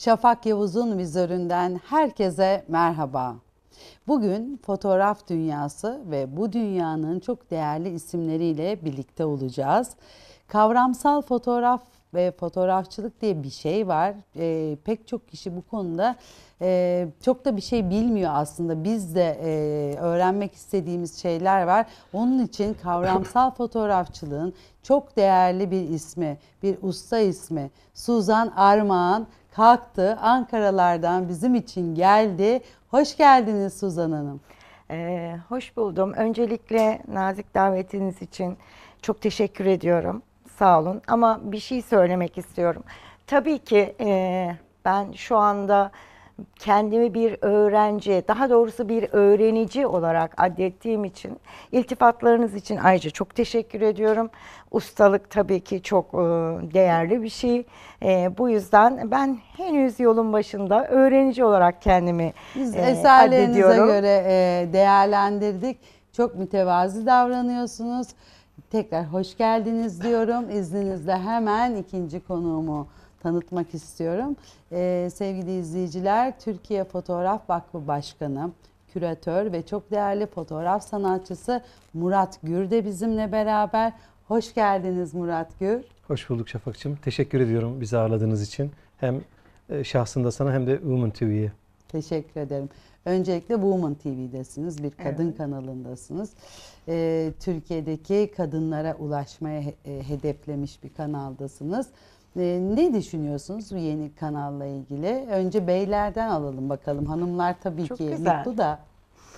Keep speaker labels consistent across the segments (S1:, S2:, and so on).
S1: Şafak Yavuz'un vizöründen herkese merhaba. Bugün fotoğraf dünyası ve bu dünyanın çok değerli isimleriyle birlikte olacağız. Kavramsal fotoğraf ve fotoğrafçılık diye bir şey var. E, pek çok kişi bu konuda e, çok da bir şey bilmiyor aslında. Biz de e, öğrenmek istediğimiz şeyler var. Onun için kavramsal fotoğrafçılığın çok değerli bir ismi, bir usta ismi Suzan Armağan kalktı, Ankara'lardan bizim için geldi. Hoş geldiniz Suzan Hanım.
S2: Ee, hoş buldum. Öncelikle nazik davetiniz için çok teşekkür ediyorum. Sağ olun. Ama bir şey söylemek istiyorum. Tabii ki e, ben şu anda kendimi bir öğrenci, daha doğrusu bir öğrenici olarak adettiğim için, iltifatlarınız için ayrıca çok teşekkür ediyorum. Ustalık tabii ki çok e, değerli bir şey. E, bu yüzden ben henüz yolun başında öğrenici olarak kendimi Biz e, eserlerinize göre
S1: değerlendirdik. Çok mütevazi davranıyorsunuz. Tekrar hoş geldiniz diyorum. İzninizle hemen ikinci konuğumu tanıtmak istiyorum. Ee, sevgili izleyiciler, Türkiye Fotoğraf Vakfı Başkanı, küratör ve çok değerli fotoğraf sanatçısı Murat Gür de bizimle beraber. Hoş geldiniz Murat Gür.
S3: Hoş bulduk Şafak'cığım. Teşekkür ediyorum bizi ağırladığınız için. Hem e, şahsında sana hem de Women TV'ye.
S1: Teşekkür ederim. Öncelikle Woman TV'desiniz, bir kadın evet. kanalındasınız. Ee, Türkiye'deki kadınlara ulaşmaya e, hedeflemiş bir kanaldasınız. Ee, ne düşünüyorsunuz bu yeni kanalla ilgili? Önce beylerden alalım bakalım. Hanımlar tabii Çok ki güzel. mutlu da.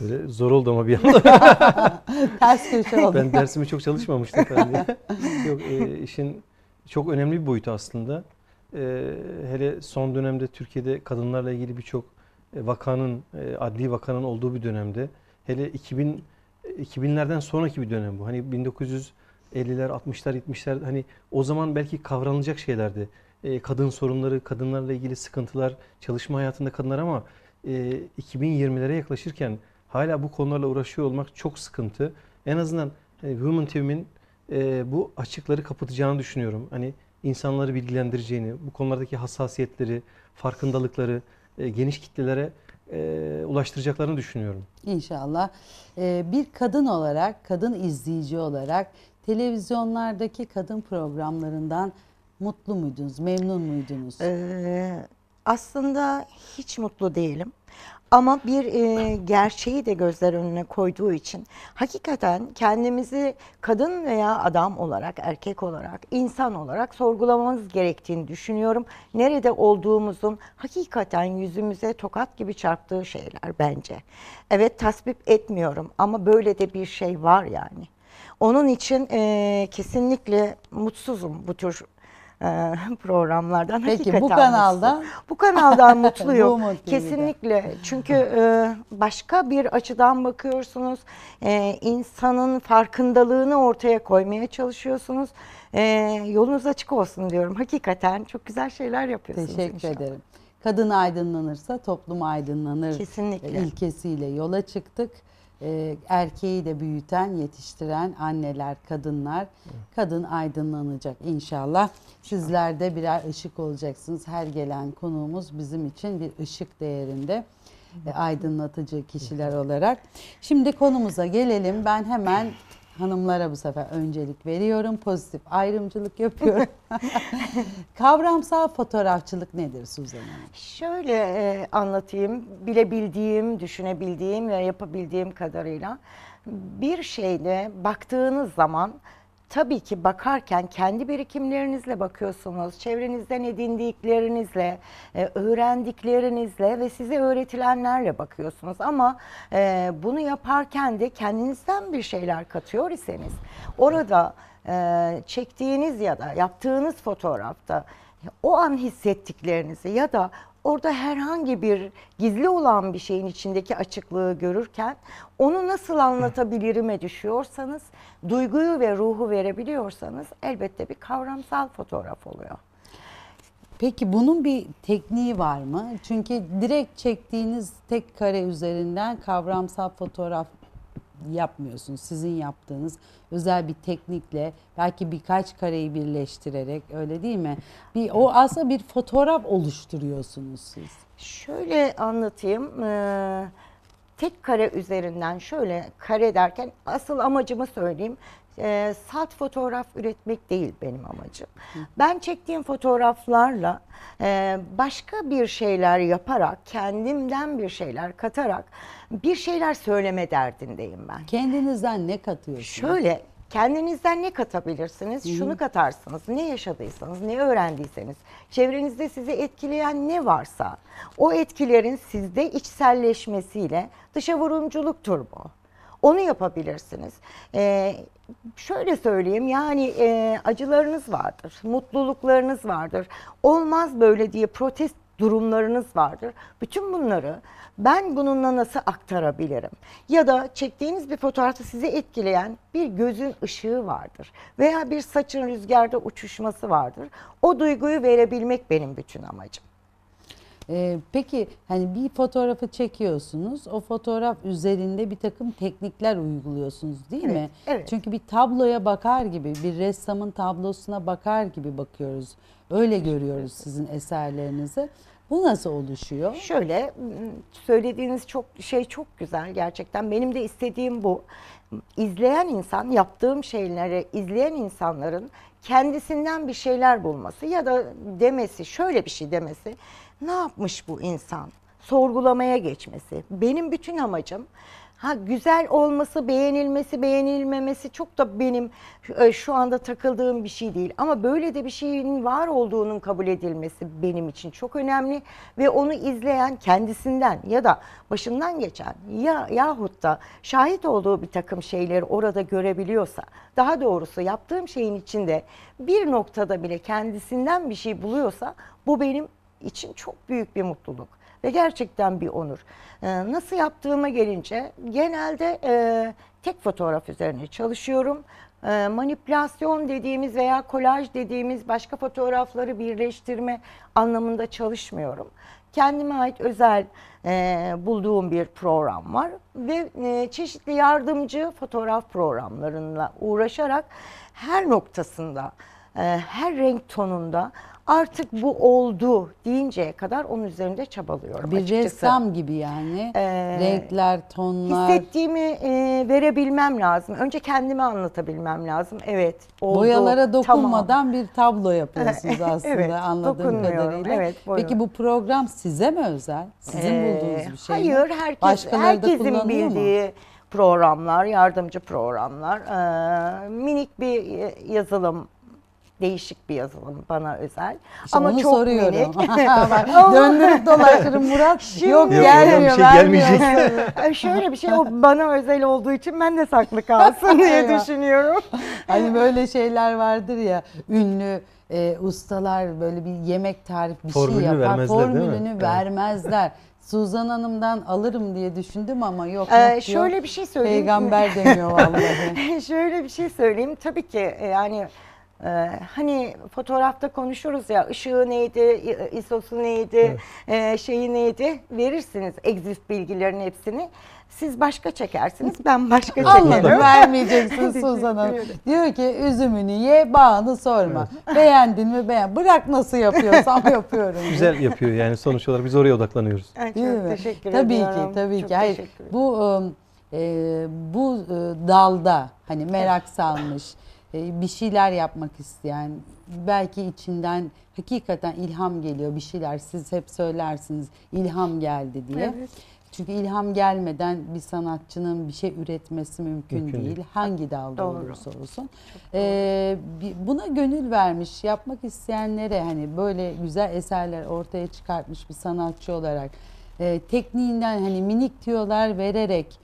S3: Böyle zor oldu ama bir anda. Ters köşe oldu. Ben dersimi çok çalışmamıştım. Yok, e, işin çok önemli bir boyutu aslında. E, hele son dönemde Türkiye'de kadınlarla ilgili birçok e, vakanın, e, adli vakanın olduğu bir dönemde. Hele 2000 2000'lerden e, sonraki bir dönem bu. Hani 1900 50'ler, 60'lar, 70'ler hani o zaman belki kavranılacak şeylerdi. E, kadın sorunları, kadınlarla ilgili sıkıntılar, çalışma hayatında kadınlar ama e, 2020'lere yaklaşırken hala bu konularla uğraşıyor olmak çok sıkıntı. En azından hani Women to e, bu açıkları kapatacağını düşünüyorum. Hani insanları bilgilendireceğini, bu konulardaki hassasiyetleri, farkındalıkları e, geniş kitlelere e, ulaştıracaklarını düşünüyorum.
S1: İnşallah. E, bir kadın olarak, kadın izleyici olarak Televizyonlardaki kadın programlarından mutlu muydunuz, memnun muydunuz? Ee,
S2: aslında hiç mutlu değilim. Ama bir e, gerçeği de gözler önüne koyduğu için hakikaten kendimizi kadın veya adam olarak, erkek olarak, insan olarak sorgulamamız gerektiğini düşünüyorum. Nerede olduğumuzun hakikaten yüzümüze tokat gibi çarptığı şeyler bence. Evet tasvip etmiyorum ama böyle de bir şey var yani. Onun için e, kesinlikle mutsuzum bu tür e, programlardan. Peki Hakikaten bu kanaldan Mutlu. Bu kanaldan mutluyum. bu kesinlikle. Çünkü e, başka bir açıdan bakıyorsunuz. E, insanın farkındalığını ortaya koymaya çalışıyorsunuz. E, yolunuz açık olsun diyorum. Hakikaten çok güzel şeyler yapıyorsunuz. Teşekkür inşallah.
S1: ederim. Kadın aydınlanırsa toplum aydınlanır. Kesinlikle. ilkesiyle yola çıktık. Ee, erkeği de büyüten, yetiştiren anneler, kadınlar. Kadın aydınlanacak inşallah. Sizler de birer ışık olacaksınız. Her gelen konuğumuz bizim için bir ışık değerinde e, aydınlatıcı kişiler olarak. Şimdi konumuza gelelim. Ben hemen hanımlara bu sefer öncelik veriyorum. Pozitif ayrımcılık yapıyorum. Kavramsal fotoğrafçılık nedir Suzan
S2: Hanım? Şöyle e, anlatayım. Bilebildiğim, düşünebildiğim ve yapabildiğim kadarıyla bir şeyle baktığınız zaman tabii ki bakarken kendi birikimlerinizle bakıyorsunuz. Çevrenizden edindiklerinizle, e, öğrendiklerinizle ve size öğretilenlerle bakıyorsunuz. Ama e, bunu yaparken de kendinizden bir şeyler katıyor iseniz orada e, çektiğiniz ya da yaptığınız fotoğrafta o an hissettiklerinizi ya da orada herhangi bir gizli olan bir şeyin içindeki açıklığı görürken onu nasıl anlatabilirime düşüyorsanız, duyguyu ve ruhu verebiliyorsanız elbette bir kavramsal fotoğraf oluyor.
S1: Peki bunun bir tekniği var mı? Çünkü direkt çektiğiniz tek kare üzerinden kavramsal fotoğraf yapmıyorsunuz. Sizin yaptığınız özel bir teknikle belki birkaç kareyi birleştirerek öyle değil mi? Bir o aslında bir fotoğraf oluşturuyorsunuz siz.
S2: Şöyle anlatayım. Ee, tek kare üzerinden şöyle kare derken asıl amacımı söyleyeyim. Ee, salt fotoğraf üretmek değil benim amacım. Ben çektiğim fotoğraflarla e, başka bir şeyler yaparak, kendimden bir şeyler katarak bir şeyler söyleme derdindeyim ben. Kendinizden ne katıyorsunuz? Şöyle kendinizden ne katabilirsiniz? Şunu katarsınız. Ne yaşadıysanız, ne öğrendiyseniz, çevrenizde sizi etkileyen ne varsa o etkilerin sizde içselleşmesiyle dışa vurumculuktur bu. Onu yapabilirsiniz. Ee, şöyle söyleyeyim yani e, acılarınız vardır, mutluluklarınız vardır. Olmaz böyle diye protest durumlarınız vardır. Bütün bunları ben bununla nasıl aktarabilirim? Ya da çektiğiniz bir fotoğrafı sizi etkileyen bir gözün ışığı vardır. Veya bir saçın rüzgarda uçuşması vardır. O duyguyu verebilmek benim bütün amacım.
S1: Ee, peki hani bir fotoğrafı çekiyorsunuz. O fotoğraf üzerinde bir takım teknikler uyguluyorsunuz değil evet, mi? Evet. Çünkü bir tabloya bakar gibi, bir ressamın tablosuna bakar gibi bakıyoruz. Öyle görüyoruz sizin eserlerinizi.
S2: Bu nasıl oluşuyor? Şöyle söylediğiniz çok şey çok güzel gerçekten. Benim de istediğim bu. İzleyen insan yaptığım şeyleri izleyen insanların kendisinden bir şeyler bulması ya da demesi şöyle bir şey demesi. Ne yapmış bu insan? Sorgulamaya geçmesi. Benim bütün amacım ha güzel olması, beğenilmesi, beğenilmemesi çok da benim e, şu anda takıldığım bir şey değil. Ama böyle de bir şeyin var olduğunun kabul edilmesi benim için çok önemli ve onu izleyen kendisinden ya da başından geçen ya yahut da şahit olduğu bir takım şeyleri orada görebiliyorsa, daha doğrusu yaptığım şeyin içinde bir noktada bile kendisinden bir şey buluyorsa bu benim için çok büyük bir mutluluk ve gerçekten bir onur. Ee, nasıl yaptığıma gelince genelde e, tek fotoğraf üzerine çalışıyorum. Ee, manipülasyon dediğimiz veya kolaj dediğimiz başka fotoğrafları birleştirme anlamında çalışmıyorum. Kendime ait özel e, bulduğum bir program var ve e, çeşitli yardımcı fotoğraf programlarıyla uğraşarak her noktasında, e, her renk tonunda Artık bu oldu deyinceye kadar onun üzerinde çabalıyorum Bir açıkçası. ressam gibi yani. Ee,
S1: Renkler, tonlar.
S2: Hissettiğimi e, verebilmem lazım. Önce kendimi anlatabilmem lazım. Evet oldu. Boyalara dokunmadan tamam. bir tablo yapıyorsunuz aslında evet, anladığım kadarıyla. Evet, Peki
S1: bu program size mi özel?
S2: Sizin ee, bulduğunuz bir şey hayır, mi? Hayır herkes, herkesin bildiği mu? programlar, yardımcı programlar. Ee, minik bir e, yazılım değişik bir yazılım bana özel. İşte Ama onu çok soruyorum. Döndürüp dolaşırım Murat. Şimdi, yok şey gelmiyor. Şey gelmeyecek. şöyle bir şey o bana özel olduğu için ben de saklı kalsın diye düşünüyorum. Hani böyle şeyler
S1: vardır ya ünlü e, ustalar böyle bir yemek tarif bir şey formülünü şey yapar. Vermezler, formülünü vermezler. Suzan Hanım'dan alırım diye düşündüm ama yok. Ee, yok şöyle diyor. bir şey söyleyeyim. Peygamber demiyor
S2: vallahi. şöyle bir şey söyleyeyim. Tabii ki e, yani ee, hani fotoğrafta konuşuruz ya ışığı neydi, isosu neydi, evet. e, şeyi neydi verirsiniz exist bilgilerin hepsini. Siz başka çekersiniz,
S1: ben başka çekerim. Allah vermeyeceksin Suzan Hanım. Diyor ki üzümünü ye, bağını sorma. Evet. Beğendin mi beğen. Bırak nasıl yapıyorsam yapıyorum. Güzel
S3: yapıyor yani sonuç olarak biz oraya odaklanıyoruz.
S1: Yani çok mi? teşekkür tabii Ki, tabii çok ki. Hayır, bu ıı, e, bu e, dalda hani merak salmış e, bir şeyler yapmak isteyen, belki içinden hakikaten ilham geliyor bir şeyler. Siz hep söylersiniz ilham geldi diye. Evet. Çünkü ilham gelmeden bir sanatçının bir şey üretmesi mümkün, mümkün değil. değil. Hangi dalda doğru. olursa olsun. Ee, buna gönül vermiş, yapmak isteyenlere hani böyle güzel eserler ortaya çıkartmış bir sanatçı olarak e, tekniğinden hani minik tiyolar vererek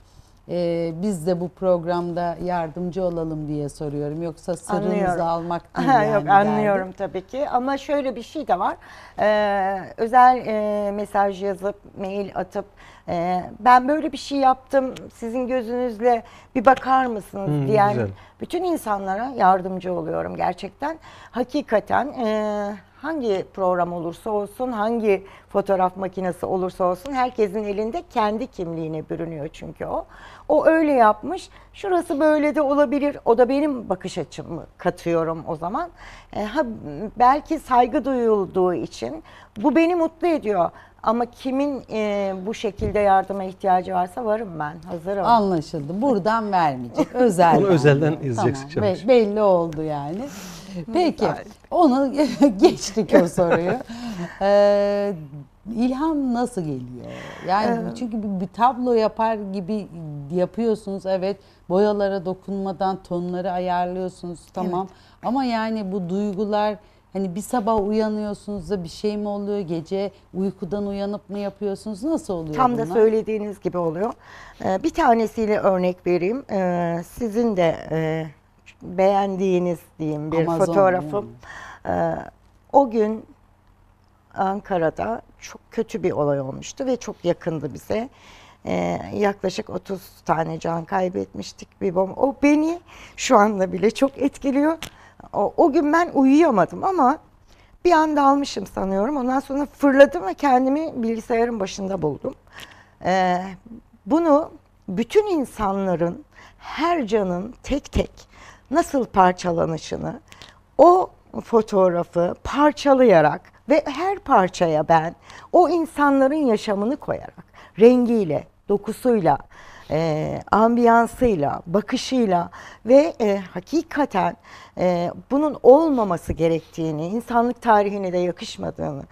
S1: e, biz de bu programda yardımcı olalım diye soruyorum. Yoksa sırrınızı anlıyorum.
S2: almak değil yani. Yok anlıyorum derdim. tabii ki ama şöyle bir şey de var. Ee, özel e, mesaj yazıp, mail atıp e, ben böyle bir şey yaptım sizin gözünüzle bir bakar mısınız hmm, diyen güzel. bütün insanlara yardımcı oluyorum gerçekten. Hakikaten e, hangi program olursa olsun, hangi fotoğraf makinesi olursa olsun herkesin elinde kendi kimliğine bürünüyor çünkü o. O öyle yapmış. Şurası böyle de olabilir. O da benim bakış açımı katıyorum o zaman. E, ha, belki saygı duyulduğu için bu beni mutlu ediyor. Ama kimin e, bu şekilde yardıma ihtiyacı varsa varım ben. Hazırım.
S1: Anlaşıldı. Buradan vermeyecek. Özel. Bunu özelden izleyeceksin. Tamam. Be
S2: belli oldu yani.
S1: Peki onu geçtik o soruyu. Ee, ilham nasıl geliyor? Yani evet. çünkü bir, bir tablo yapar gibi yapıyorsunuz evet. Boyalara dokunmadan tonları ayarlıyorsunuz tamam. Evet. Ama yani bu duygular Hani bir sabah uyanıyorsunuz da bir şey mi oluyor? Gece
S2: uykudan uyanıp mı yapıyorsunuz? Nasıl oluyor Tam bunlar? da söylediğiniz gibi oluyor. Ee, bir tanesiyle örnek vereyim. Ee, sizin de e, beğendiğiniz diyeyim bir Amazon fotoğrafım. Ee, o gün Ankara'da çok kötü bir olay olmuştu ve çok yakındı bize. Ee, yaklaşık 30 tane can kaybetmiştik bir bomba. O beni şu anda bile çok etkiliyor. O, o gün ben uyuyamadım ama bir anda almışım sanıyorum. Ondan sonra fırladım ve kendimi bilgisayarın başında buldum. Ee, bunu bütün insanların, her canın tek tek nasıl parçalanışını o fotoğrafı parçalayarak ve her parçaya ben o insanların yaşamını koyarak rengiyle, dokusuyla, e, ambiyansıyla, bakışıyla ve e, hakikaten e, bunun olmaması gerektiğini, insanlık tarihine de yakışmadığını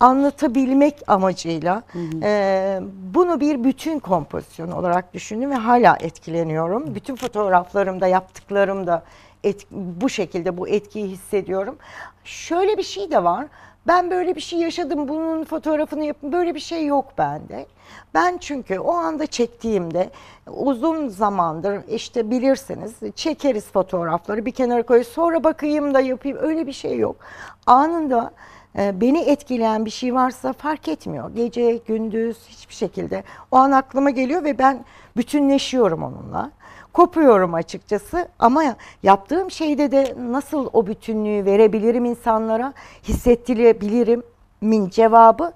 S2: anlatabilmek amacıyla hı hı. E, bunu bir bütün kompozisyon olarak düşündüm ve hala etkileniyorum. Hı. Bütün fotoğraflarımda yaptıklarımda et, bu şekilde bu etkiyi hissediyorum. Şöyle bir şey de var. Ben böyle bir şey yaşadım, bunun fotoğrafını yapın. Böyle bir şey yok bende. Ben çünkü o anda çektiğimde uzun zamandır işte bilirsiniz çekeriz fotoğrafları bir kenara koyuyoruz. Sonra bakayım da yapayım. Öyle bir şey yok. Anında ee, beni etkileyen bir şey varsa fark etmiyor. Gece, gündüz hiçbir şekilde. O an aklıma geliyor ve ben bütünleşiyorum onunla. Kopuyorum açıkçası ama yaptığım şeyde de nasıl o bütünlüğü verebilirim insanlara, hissettirebilirim min cevabı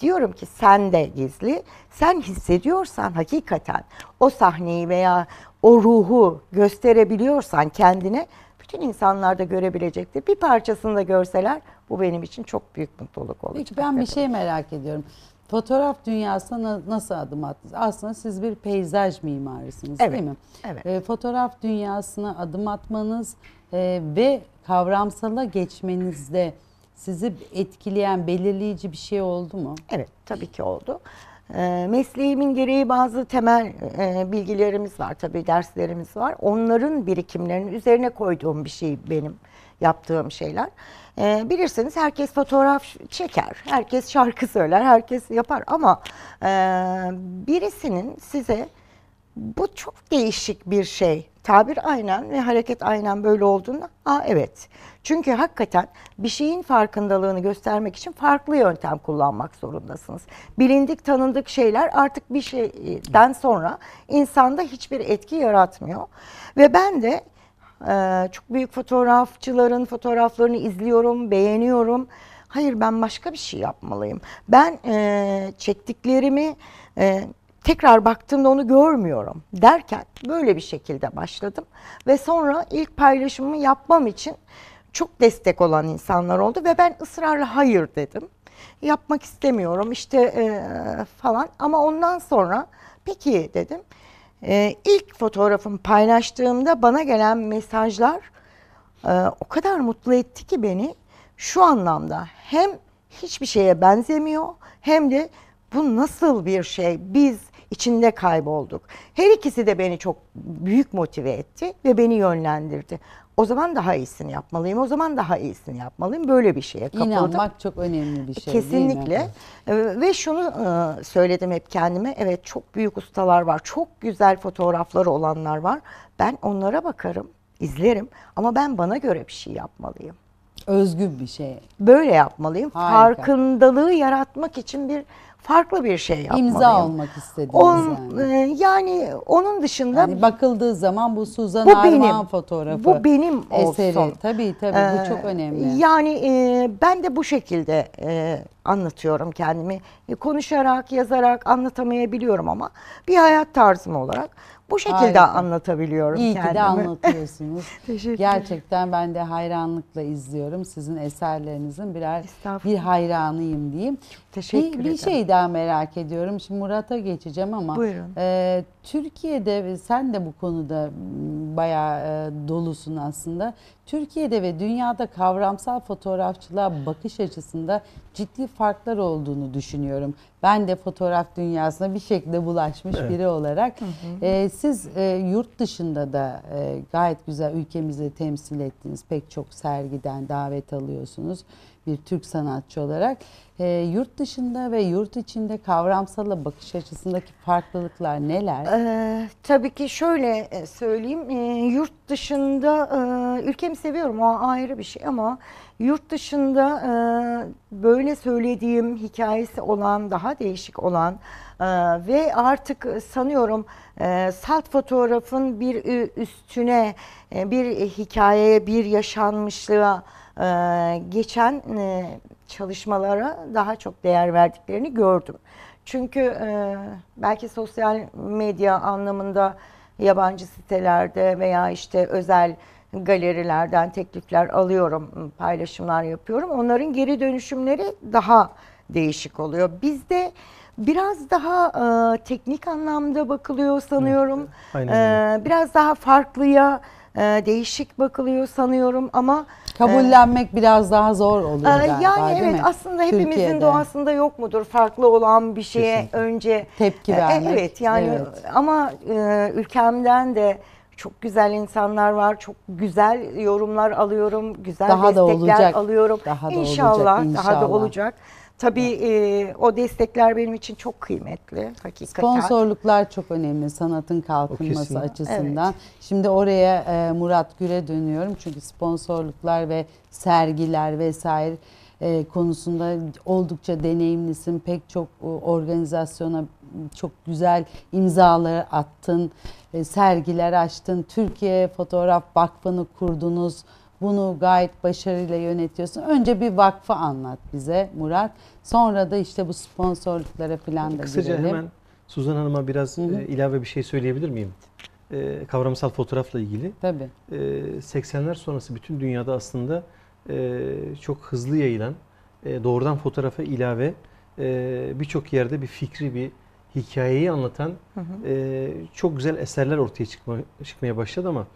S2: diyorum ki sen de gizli. Sen hissediyorsan hakikaten o sahneyi veya o ruhu gösterebiliyorsan kendine bütün insanlarda da görebilecektir. Bir parçasını da görseler bu benim için çok büyük mutluluk olacak.
S1: Peki ben bir şey merak ediyorum. Fotoğraf dünyasına nasıl adım attınız? Aslında siz bir peyzaj mimarısınız, evet, değil mi? Evet. E, fotoğraf dünyasına adım atmanız e, ve kavramsala geçmenizde sizi etkileyen, belirleyici bir şey oldu
S2: mu? Evet, tabii ki oldu. Ee, mesleğimin gereği bazı temel e, bilgilerimiz var tabii derslerimiz var. Onların birikimlerinin üzerine koyduğum bir şey benim yaptığım şeyler. Ee, bilirsiniz herkes fotoğraf çeker, herkes şarkı söyler, herkes yapar ama e, birisinin size bu çok değişik bir şey. Tabir aynen ve hareket aynen böyle olduğunda aa evet. Çünkü hakikaten bir şeyin farkındalığını göstermek için farklı yöntem kullanmak zorundasınız. Bilindik tanındık şeyler artık bir şeyden sonra insanda hiçbir etki yaratmıyor. Ve ben de e, çok büyük fotoğrafçıların fotoğraflarını izliyorum, beğeniyorum. Hayır ben başka bir şey yapmalıyım. Ben e, çektiklerimi... E, tekrar baktığımda onu görmüyorum derken böyle bir şekilde başladım. Ve sonra ilk paylaşımımı yapmam için çok destek olan insanlar oldu ve ben ısrarla hayır dedim. Yapmak istemiyorum işte e, falan ama ondan sonra peki dedim. E, ilk fotoğrafımı paylaştığımda bana gelen mesajlar e, o kadar mutlu etti ki beni şu anlamda hem hiçbir şeye benzemiyor hem de bu nasıl bir şey biz içinde kaybolduk. Her ikisi de beni çok büyük motive etti ve beni yönlendirdi. O zaman daha iyisini yapmalıyım. O zaman daha iyisini yapmalıyım. Böyle bir şeye kapıldım. İnanmak çok önemli bir şey. Kesinlikle. Ee, ve şunu e, söyledim hep kendime. Evet çok büyük ustalar var. Çok güzel fotoğrafları olanlar var. Ben onlara bakarım, izlerim ama ben bana göre bir şey yapmalıyım özgün bir şey. Böyle yapmalıyım. Harika. Farkındalığı yaratmak için bir farklı bir şey yapmalıyım. İmza olmak istediğiniz On, yani. E, yani onun dışında... Yani bakıldığı zaman bu Suzan Arman fotoğrafı. Bu benim eseri. olsun. Tabii tabii ee, bu e, çok önemli. Yani e, ben de bu şekilde e, anlatıyorum kendimi. E, konuşarak, yazarak anlatamayabiliyorum ama bir hayat tarzım olarak bu şekilde Harika. anlatabiliyorum İyi kendimi. ki de anlatıyorsunuz.
S1: Teşekkür Gerçekten ben de hayranlıkla izliyorum. Sizin eserlerinizin birer bir hayranıyım diyeyim. Teşekkür bir, ederim. Bir şey daha merak ediyorum. Şimdi Murat'a geçeceğim ama Buyurun. E, Türkiye'de sen de bu konuda bayağı e, dolusun aslında. Türkiye'de ve dünyada kavramsal fotoğrafçılığa bakış açısında ciddi farklar olduğunu düşünüyorum düşünüyorum. Ben de fotoğraf dünyasına bir şekilde bulaşmış evet. biri olarak. Hı hı. E, siz e, yurt dışında da e, gayet güzel ülkemizi temsil ettiğiniz pek çok sergiden davet alıyorsunuz bir Türk sanatçı olarak e, yurt dışında ve yurt içinde kavramsalla bakış açısındaki farklılıklar neler?
S2: Ee, tabii ki şöyle e, söyleyeyim e, yurt dışında e, ülkemi seviyorum o ayrı bir şey ama yurt dışında e, böyle söylediğim hikayesi olan daha değişik olan ee, ve artık sanıyorum e, salt fotoğrafın bir üstüne e, bir hikayeye bir yaşanmışlığa e, geçen çalışmalara daha çok değer verdiklerini gördüm. Çünkü belki sosyal medya anlamında yabancı sitelerde veya işte özel galerilerden teklifler alıyorum, paylaşımlar yapıyorum. Onların geri dönüşümleri daha değişik oluyor. Bizde biraz daha e, teknik anlamda bakılıyor sanıyorum. aynen E, biraz daha farklıya e, değişik bakılıyor sanıyorum ama kabullenmek e, biraz daha zor oluyor e, galiba. Yani evet aslında hepimizin Türkiye'de. doğasında yok mudur farklı olan bir şeye Kesinlikle. önce tepki e, vermek. E, evet yani evet. ama e, ülkemden de çok güzel insanlar var. Çok güzel yorumlar alıyorum. Güzel daha destekler da olacak. alıyorum. Daha da inşallah, olacak, inşallah daha da olacak. Tabii e, o destekler benim için çok kıymetli hakikaten.
S1: Sponsorluklar çok önemli sanatın kalkınması açısından. Evet. Şimdi oraya e, Murat Gür'e dönüyorum çünkü sponsorluklar ve sergiler vesaire e, konusunda oldukça deneyimlisin. Pek çok e, organizasyona çok güzel imzaları attın, e, sergiler açtın. Türkiye Fotoğraf Vakfı'nı kurdunuz bunu gayet başarıyla yönetiyorsun. Önce bir vakfı anlat bize Murat. Sonra da işte bu sponsorluklara falan da Kısaca girelim. hemen
S3: Suzan Hanım'a biraz Hı -hı. E, ilave bir şey söyleyebilir miyim? E, kavramsal fotoğrafla ilgili. Tabii. E, 80'ler sonrası bütün dünyada aslında e, çok hızlı yayılan e, doğrudan fotoğrafa ilave e, birçok yerde bir fikri bir hikayeyi anlatan hı hı. E, çok güzel eserler ortaya çıkma, çıkmaya başladı ama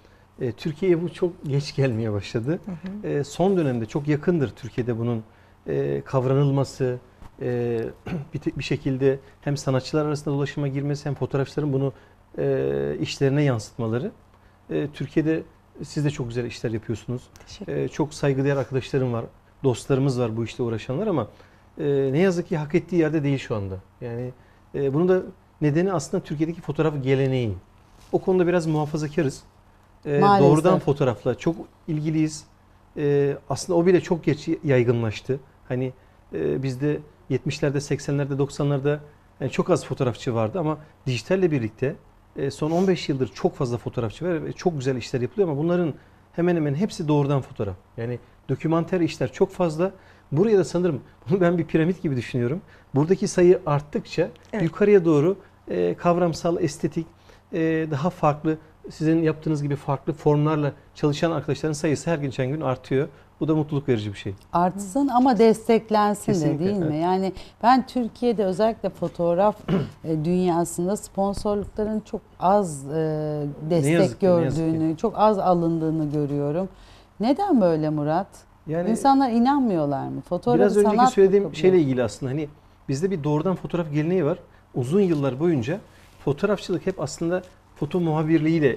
S3: e, Türkiye'ye bu çok geç gelmeye başladı. Hı hı. E, son dönemde çok yakındır Türkiye'de bunun e, kavranılması, bir, şekilde hem sanatçılar arasında dolaşıma girmesi hem fotoğrafçıların bunu işlerine yansıtmaları. Türkiye'de siz de çok güzel işler yapıyorsunuz. çok saygıdeğer arkadaşlarım var, dostlarımız var bu işte uğraşanlar ama ne yazık ki hak ettiği yerde değil şu anda. Yani e, bunun da nedeni aslında Türkiye'deki fotoğraf geleneği. O konuda biraz muhafazakarız e, doğrudan fotoğrafla çok ilgiliyiz. E, aslında o bile çok geç yaygınlaştı. Hani e, bizde 70'lerde, 80'lerde, 90'larda yani çok az fotoğrafçı vardı ama dijitalle birlikte e, son 15 yıldır çok fazla fotoğrafçı var ve çok güzel işler yapılıyor ama bunların hemen hemen hepsi doğrudan fotoğraf. Yani dokümanter işler çok fazla. Buraya da sanırım bunu ben bir piramit gibi düşünüyorum. Buradaki sayı arttıkça evet. yukarıya doğru e, kavramsal, estetik, e, daha farklı sizin yaptığınız gibi farklı formlarla çalışan arkadaşların sayısı her gün, her gün artıyor. Bu da mutluluk verici bir şey.
S1: Artsın ama desteklensin Kesinlikle, de değil evet. mi? Yani ben Türkiye'de özellikle fotoğraf e, dünyasında sponsorlukların çok az e, destek ki, gördüğünü, çok az alındığını görüyorum. Neden böyle
S3: Murat? Yani
S1: İnsanlar inanmıyorlar mı? Fotoğraf Biraz önceki söylediğim
S3: mı? şeyle ilgili aslında hani bizde bir doğrudan fotoğraf geleneği var. Uzun yıllar boyunca fotoğrafçılık hep aslında foto muhabirliğiyle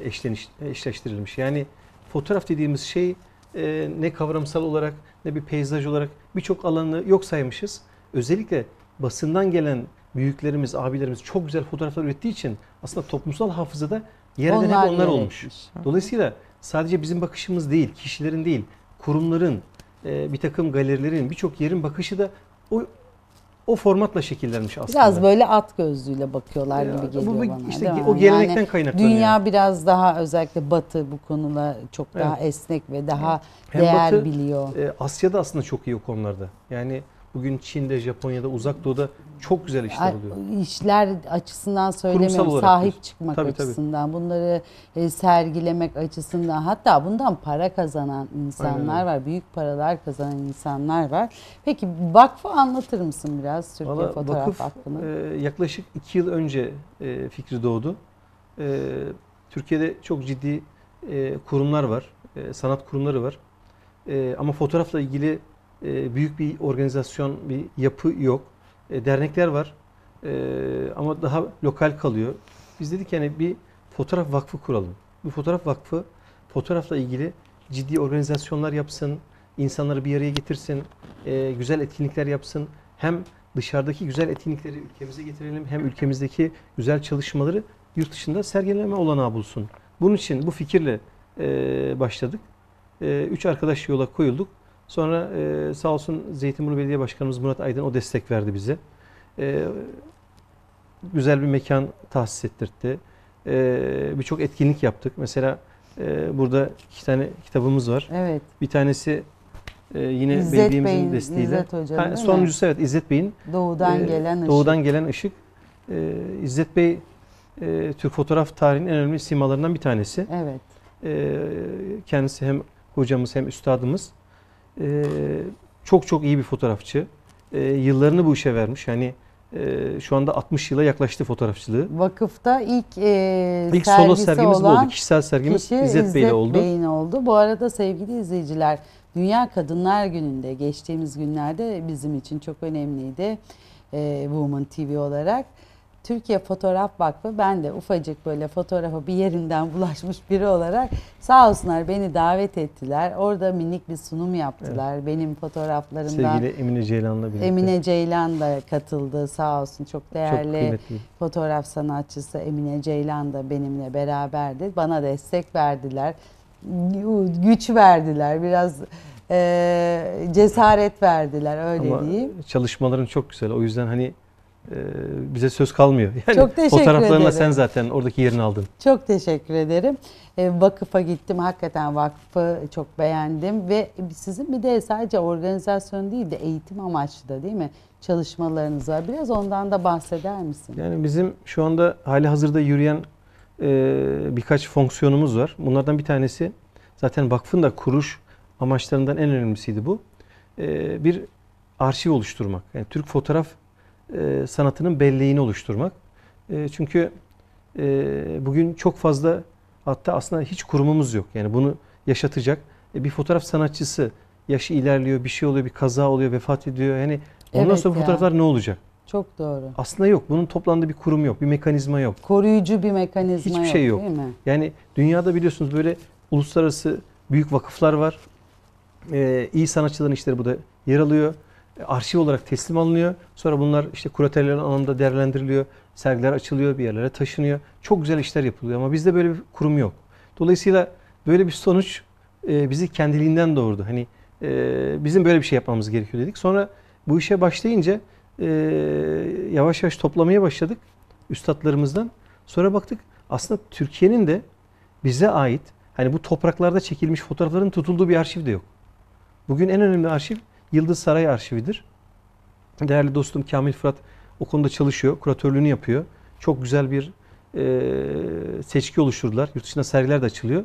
S3: eşleştirilmiş. Yani fotoğraf dediğimiz şey e, ne kavramsal olarak ne bir peyzaj olarak birçok alanı yok saymışız. Özellikle basından gelen büyüklerimiz, abilerimiz çok güzel fotoğraflar ürettiği için aslında toplumsal hafızada
S2: yer eden hep onlar olmuş.
S3: Dolayısıyla sadece bizim bakışımız değil, kişilerin değil, kurumların, e, bir takım galerilerin, birçok yerin bakışı da o o formatla şekillenmiş aslında. Biraz
S1: böyle at gözlüğüyle bakıyorlar ya, gibi geliyor bu, bu,
S3: bana. Işte o gelenekten yani kaynaklanıyor. Dünya
S1: biraz daha özellikle Batı bu konuda çok daha evet. esnek ve daha evet. değer Hem batı,
S3: biliyor. E, Asya'da aslında çok iyi o konularda. Yani bugün Çin'de, Japonya'da, Uzak Doğu'da çok güzel işler oluyor.
S1: İşler açısından söylemiyorum. Sahip çıkmak tabii, açısından, tabii. bunları e, sergilemek açısından hatta bundan para kazanan insanlar Aynen. var. Büyük paralar kazanan insanlar var. Peki vakfı anlatır mısın biraz Türkiye Vallahi Fotoğraf vakıf, Vakfı'nı?
S3: E, yaklaşık iki yıl önce e, fikri doğdu. E, Türkiye'de çok ciddi e, kurumlar var. E, sanat kurumları var. E, ama fotoğrafla ilgili e, büyük bir organizasyon, bir yapı yok e, dernekler var e, ama daha lokal kalıyor. Biz dedik yani bir fotoğraf vakfı kuralım. Bu fotoğraf vakfı fotoğrafla ilgili ciddi organizasyonlar yapsın, insanları bir araya getirsin, e, güzel etkinlikler yapsın. Hem dışarıdaki güzel etkinlikleri ülkemize getirelim hem ülkemizdeki güzel çalışmaları yurt dışında sergileme olanağı bulsun. Bunun için bu fikirle e, başladık. E, üç arkadaş yola koyulduk. Sonra e, sağ olsun Zeytinburnu Belediye Başkanımız Murat Aydın o destek verdi bize. E, güzel bir mekan tahsis ettirdi. E, Birçok etkinlik yaptık. Mesela e, burada iki tane kitabımız var. Evet. Bir tanesi e, yine İzzet belediyemizin Bey'in, desteğiyle. İzzet Hocam, ha, sonuncusu evet İzzet Bey'in. Doğudan e, gelen ışık. Doğudan gelen ışık. E, İzzet Bey e, Türk fotoğraf tarihinin en önemli simalarından bir tanesi. Evet. E, kendisi hem hocamız hem üstadımız e, çok çok iyi bir fotoğrafçı. E, yıllarını bu işe vermiş. Yani e, şu anda 60 yıla yaklaştı fotoğrafçılığı. Vakıfta ilk,
S1: e, ilk solo sergimiz olan oldu. Kişisel sergimiz kişi İzzet, İzzet Bey ile oldu. Bey'in oldu. Bu arada sevgili izleyiciler Dünya Kadınlar Günü'nde geçtiğimiz günlerde bizim için çok önemliydi. E, Woman TV olarak. Türkiye Fotoğraf Vakfı ben de ufacık böyle fotoğrafa bir yerinden bulaşmış biri olarak sağ olsunlar beni davet ettiler. Orada minik bir sunum yaptılar. Evet. Benim fotoğraflarımdan. Sevgili
S3: Emine Ceylan'la birlikte. Emine
S1: Ceylan da katıldı sağ olsun. Çok değerli çok fotoğraf sanatçısı Emine Ceylan da benimle beraberdi. Bana destek verdiler. Güç verdiler. Biraz e, cesaret verdiler öyle Ama diyeyim.
S3: Çalışmaların çok güzel. O yüzden hani ee, bize söz kalmıyor. Yani Çok teşekkür fotoğraflarına ederim. sen zaten oradaki yerini aldın.
S1: Çok teşekkür ederim. Ee, vakıfa gittim. Hakikaten vakfı çok beğendim ve sizin bir de sadece organizasyon değil de eğitim amaçlı da değil mi? Çalışmalarınız var. Biraz ondan da bahseder misin?
S3: Yani bizim şu anda hali hazırda yürüyen e, birkaç fonksiyonumuz var. Bunlardan bir tanesi zaten vakfın da kuruş amaçlarından en önemlisiydi bu. E, bir arşiv oluşturmak. Yani Türk fotoğraf e, sanatının belleğini oluşturmak. E, çünkü e, bugün çok fazla hatta aslında hiç kurumumuz yok. Yani bunu yaşatacak bir fotoğraf sanatçısı yaşı ilerliyor, bir şey oluyor, bir kaza oluyor, vefat ediyor. Yani ondan evet sonra ya. fotoğraflar ne olacak?
S1: Çok doğru.
S3: Aslında yok. Bunun toplandığı bir kurum yok, bir mekanizma yok. Koruyucu bir mekanizma Hiçbir yok. Hiçbir şey yok. Değil mi? Yani dünyada biliyorsunuz böyle uluslararası büyük vakıflar var. Ee, iyi sanatçıların işleri bu da yer alıyor arşiv olarak teslim alınıyor. Sonra bunlar işte kuratörlerin anlamda değerlendiriliyor. Sergiler açılıyor, bir yerlere taşınıyor. Çok güzel işler yapılıyor ama bizde böyle bir kurum yok. Dolayısıyla böyle bir sonuç e, bizi kendiliğinden doğurdu. Hani e, bizim böyle bir şey yapmamız gerekiyor dedik. Sonra bu işe başlayınca e, yavaş yavaş toplamaya başladık üstadlarımızdan. Sonra baktık aslında Türkiye'nin de bize ait hani bu topraklarda çekilmiş fotoğrafların tutulduğu bir arşiv de yok. Bugün en önemli arşiv Yıldız Saray Arşividir. Değerli dostum Kamil Fırat o konuda çalışıyor, kuratörlüğünü yapıyor. Çok güzel bir e, seçki oluşturdular. Yurt dışında sergiler de açılıyor.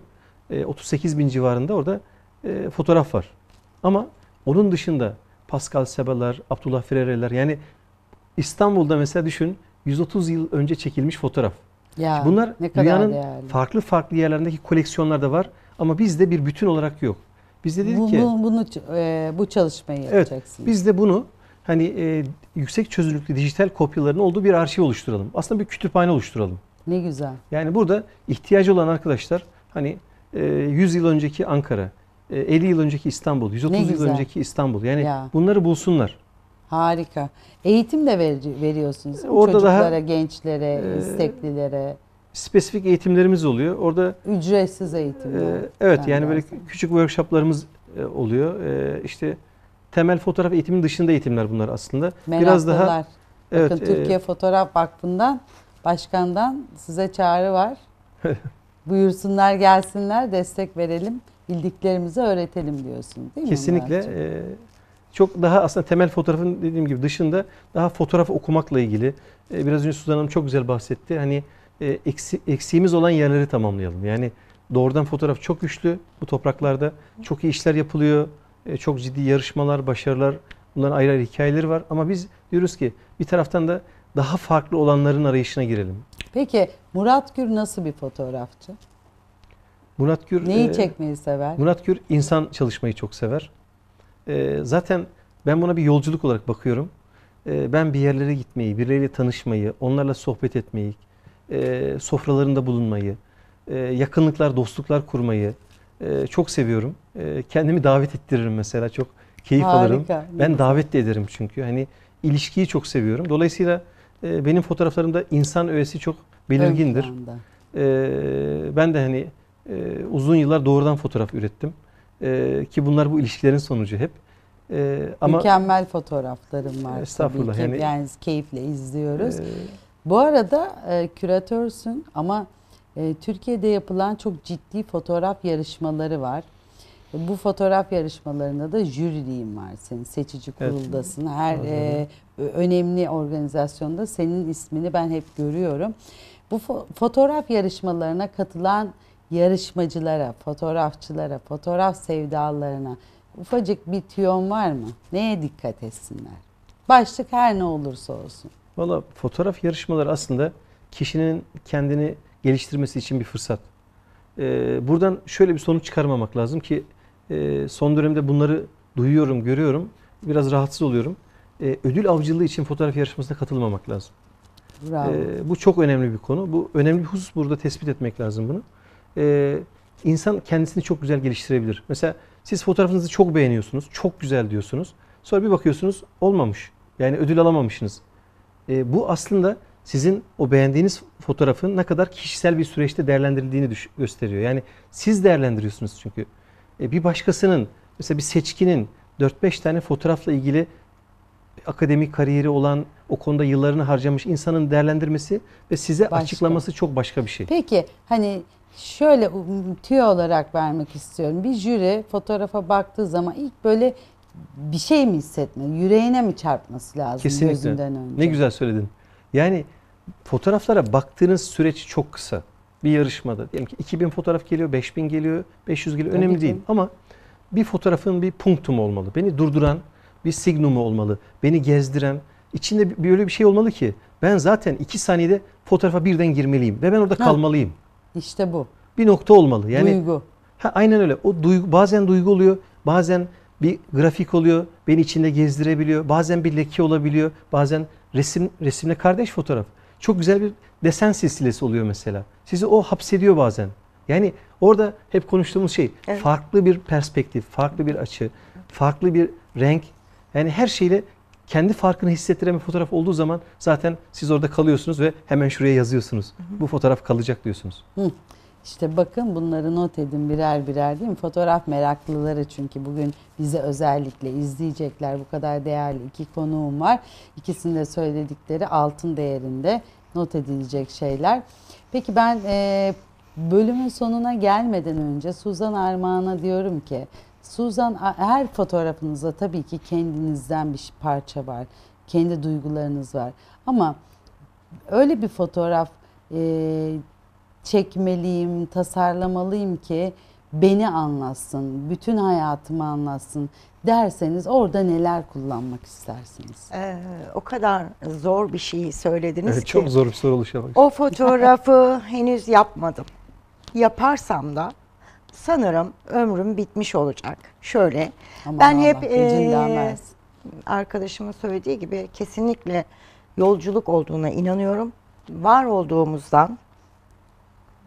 S3: E, 38 bin civarında orada e, fotoğraf var. Ama onun dışında Pascal Sebalar, Abdullah Ferrere'ler yani İstanbul'da mesela düşün 130 yıl önce çekilmiş fotoğraf.
S1: Ya, Bunlar dünyanın değerli.
S3: farklı farklı yerlerindeki koleksiyonlarda var ama bizde bir bütün olarak yok. Biz de dedik bu, ki... Bu, bunu, e, bu çalışmayı evet, yapacaksınız. Biz de bunu hani e, yüksek çözünürlüklü dijital kopyaların olduğu bir arşiv oluşturalım. Aslında bir kütüphane oluşturalım. Ne güzel. Yani burada ihtiyacı olan arkadaşlar hani e, 100 yıl önceki Ankara, e, 50 yıl önceki İstanbul, 130 yıl önceki İstanbul. Yani ya. bunları bulsunlar.
S1: Harika. Eğitim de ver, veriyorsunuz. Orada Çocuklara, daha, gençlere, e, isteklilere
S3: spesifik eğitimlerimiz oluyor. Orada ücretsiz eğitim. E, evet yani dersen. böyle küçük workshoplarımız e, oluyor. E, işte temel fotoğraf eğitimin dışında eğitimler bunlar aslında. Meraklılar. Biraz daha Bakın evet, e, Türkiye
S1: Fotoğraf Vakfı'ndan başkandan size çağrı var. Buyursunlar gelsinler destek verelim. Bildiklerimizi öğretelim diyorsun değil Kesinlikle, mi?
S3: Kesinlikle. Çok daha aslında temel fotoğrafın dediğim gibi dışında daha fotoğraf okumakla ilgili. E, biraz önce Suzan Hanım çok güzel bahsetti. Hani e, eksi, eksiğimiz olan yerleri tamamlayalım. Yani doğrudan fotoğraf çok güçlü bu topraklarda. Çok iyi işler yapılıyor. E, çok ciddi yarışmalar, başarılar. Bunların ayrı ayrı hikayeleri var. Ama biz diyoruz ki bir taraftan da daha farklı olanların arayışına girelim.
S1: Peki Murat Gür nasıl bir fotoğrafçı?
S3: Murat Gür neyi e, çekmeyi sever? Murat Gür insan çalışmayı çok sever. E, zaten ben buna bir yolculuk olarak bakıyorum. E, ben bir yerlere gitmeyi, birileriyle tanışmayı, onlarla sohbet etmeyi, e, sofralarında bulunmayı, e, yakınlıklar, dostluklar kurmayı e, çok seviyorum. E, kendimi davet ettiririm mesela çok keyif Harika, alırım. Ben davet de ederim çünkü hani ilişkiyi çok seviyorum. Dolayısıyla e, benim fotoğraflarımda insan öğesi çok belirgindir. E, ben de hani e, uzun yıllar doğrudan fotoğraf ürettim. E, ki bunlar bu ilişkilerin sonucu hep. E, ama Mükemmel
S1: fotoğraflarım var. Estağfurullah. Tabii ki. Yani, yani keyifle izliyoruz. E, bu arada e, küratörsün ama e, Türkiye'de yapılan çok ciddi fotoğraf yarışmaları var. Bu fotoğraf yarışmalarında da jüriliğin var senin. Seçici kuruldasın. Evet. Her e, önemli organizasyonda senin ismini ben hep görüyorum. Bu fo- fotoğraf yarışmalarına katılan yarışmacılara, fotoğrafçılara, fotoğraf sevdalarına ufacık bir tüyon var mı? Neye dikkat etsinler? Başlık her ne olursa olsun.
S3: Valla fotoğraf yarışmaları aslında kişinin kendini geliştirmesi için bir fırsat. Ee, buradan şöyle bir sonuç çıkarmamak lazım ki e, son dönemde bunları duyuyorum, görüyorum. Biraz rahatsız oluyorum. Ee, ödül avcılığı için fotoğraf yarışmasına katılmamak lazım. Bravo. Ee, bu çok önemli bir konu. Bu önemli bir husus burada tespit etmek lazım bunu. Ee, insan kendisini çok güzel geliştirebilir. Mesela siz fotoğrafınızı çok beğeniyorsunuz, çok güzel diyorsunuz. Sonra bir bakıyorsunuz olmamış. Yani ödül alamamışsınız. E, bu aslında sizin o beğendiğiniz fotoğrafın ne kadar kişisel bir süreçte değerlendirildiğini gösteriyor. Yani siz değerlendiriyorsunuz çünkü. E, bir başkasının mesela bir seçkinin 4-5 tane fotoğrafla ilgili akademik kariyeri olan o konuda yıllarını harcamış insanın değerlendirmesi ve size başka. açıklaması çok başka bir şey.
S1: Peki hani şöyle ıı, tüyo olarak vermek istiyorum. Bir jüri fotoğrafa baktığı zaman ilk böyle bir şey mi hissetme, yüreğine mi çarpması lazım Kesinlikle. gözünden önce? Ne güzel
S3: söyledin. Yani fotoğraflara baktığınız süreç çok kısa. Bir yarışmada diyelim ki 2000 fotoğraf geliyor, 5000 geliyor, 500 geliyor önemli Tabii değil ki. ama bir fotoğrafın bir punktum olmalı. Beni durduran bir signumu olmalı. Beni gezdiren, içinde bir öyle bir şey olmalı ki ben zaten 2 saniyede fotoğrafa birden girmeliyim ve ben orada ha. kalmalıyım. İşte bu. Bir nokta olmalı. Yani duygu. Ha aynen öyle. O duygu bazen duygu oluyor, bazen bir grafik oluyor, beni içinde gezdirebiliyor. Bazen bir leke olabiliyor, bazen resim resimle kardeş fotoğraf. Çok güzel bir desen silsilesi oluyor mesela. Sizi o hapsediyor bazen. Yani orada hep konuştuğumuz şey evet. farklı bir perspektif, farklı bir açı, farklı bir renk. Yani her şeyle kendi farkını hissettiren bir fotoğraf olduğu zaman zaten siz orada kalıyorsunuz ve hemen şuraya yazıyorsunuz. Hı hı. Bu fotoğraf kalacak diyorsunuz.
S1: Hı. İşte bakın bunları not edin birer birer değil mi? Fotoğraf meraklıları çünkü bugün bizi özellikle izleyecekler. Bu kadar değerli iki konuğum var. İkisinde söyledikleri altın değerinde not edilecek şeyler. Peki ben e, bölümün sonuna gelmeden önce Suzan Armağan'a diyorum ki Suzan her fotoğrafınızda tabii ki kendinizden bir parça var. Kendi duygularınız var. Ama öyle bir fotoğraf e, çekmeliyim, tasarlamalıyım ki beni anlatsın, bütün hayatımı anlatsın
S2: derseniz orada neler kullanmak istersiniz? Ee, o kadar zor bir şey söylediniz evet, ki. Çok zor bir soru oluşuyor. O fotoğrafı henüz yapmadım. Yaparsam da sanırım ömrüm bitmiş olacak. Şöyle Aman ben Allah, hep e, arkadaşımın söylediği gibi kesinlikle yolculuk olduğuna inanıyorum. Var olduğumuzdan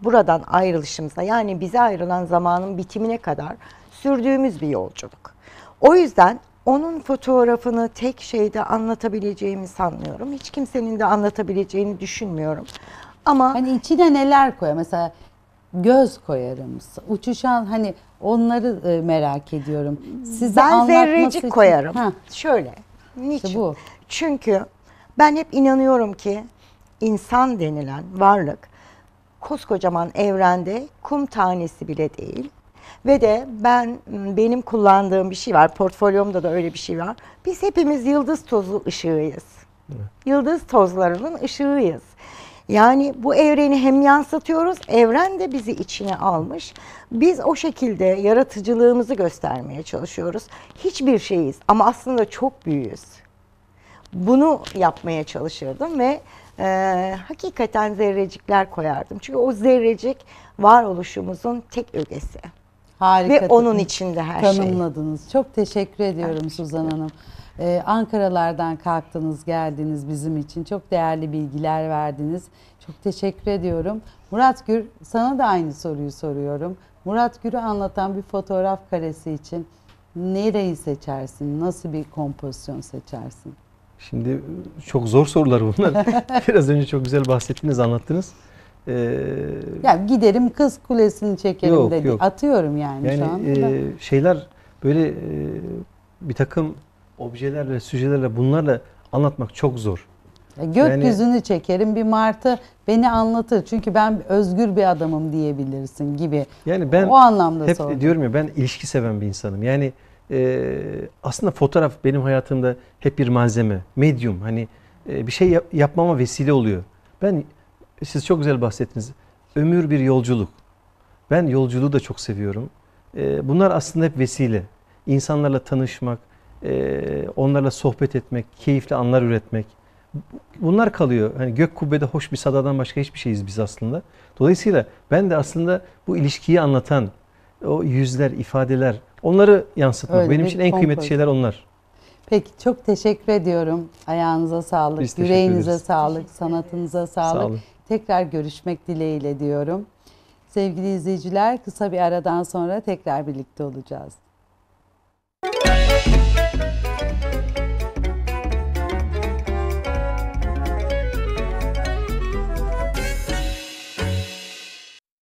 S2: buradan ayrılışımıza yani bize ayrılan zamanın bitimine kadar sürdüğümüz bir yolculuk. O yüzden onun fotoğrafını tek şeyde anlatabileceğimi sanmıyorum. Hiç kimsenin de anlatabileceğini düşünmüyorum. Ama hani içine neler koyar mesela
S1: göz koyarım. Uçuşan hani onları e, merak ediyorum. Size ben zerrecik için... koyarım. Ha.
S2: Şöyle. Niçin? İşte bu. Çünkü ben hep inanıyorum ki insan denilen varlık koskocaman evrende kum tanesi bile değil. Ve de ben ıı, benim kullandığım bir şey var. Portfolyomda da öyle bir şey var. Biz hepimiz yıldız tozu ışığıyız. Evet. Yıldız tozlarının ışığıyız. Yani bu evreni hem yansıtıyoruz, evren de bizi içine almış. Biz o şekilde yaratıcılığımızı göstermeye çalışıyoruz. Hiçbir şeyiz ama aslında çok büyüyüz. Bunu yapmaya çalışırdım ve e, hakikaten zerrecikler koyardım. Çünkü o zerrecik varoluşumuzun tek ögesi. Harika. Ve onun içinde her tanımladınız. şey.
S1: Tanımladınız. Çok teşekkür ediyorum teşekkür Suzan Hanım. Ee, Ankaralardan kalktınız, geldiniz bizim için. Çok değerli bilgiler verdiniz. Çok teşekkür ediyorum. Murat Gür, sana da aynı soruyu soruyorum. Murat Gür'ü anlatan bir fotoğraf karesi için nereyi seçersin? Nasıl bir kompozisyon seçersin?
S3: Şimdi çok zor sorular bunlar. Biraz önce çok güzel bahsettiniz, anlattınız. Ee, ya
S1: giderim kız kulesini çekerim yok, dedi. Yok. Atıyorum yani, yani şu anda. E,
S3: şeyler böyle e, bir takım objelerle, süjelerle bunlarla anlatmak çok zor.
S1: Ya e, gökyüzünü yani, çekerim bir martı beni anlatır. Çünkü ben özgür bir adamım
S3: diyebilirsin gibi. Yani ben o anlamda hep sordum. diyorum ya ben ilişki seven bir insanım. Yani e, aslında fotoğraf benim hayatımda hep bir malzeme, medium, Hani e, bir şey yap, yapmama vesile oluyor. Ben siz çok güzel bahsettiniz. Ömür bir yolculuk. Ben yolculuğu da çok seviyorum. E, bunlar aslında hep vesile. İnsanlarla tanışmak, e, onlarla sohbet etmek, keyifli anlar üretmek. Bunlar kalıyor. Hani gök kubbede hoş bir sadadan başka hiçbir şeyiz biz aslında. Dolayısıyla ben de aslında bu ilişkiyi anlatan o yüzler, ifadeler, Onları yansıtmak. Öyle Benim için en kıymetli şeyler onlar.
S1: Peki çok teşekkür ediyorum. Ayağınıza sağlık, Biz yüreğinize sağlık, sanatınıza sağlık. Sağ Tekrar görüşmek dileğiyle diyorum. Sevgili izleyiciler kısa bir aradan sonra tekrar birlikte olacağız.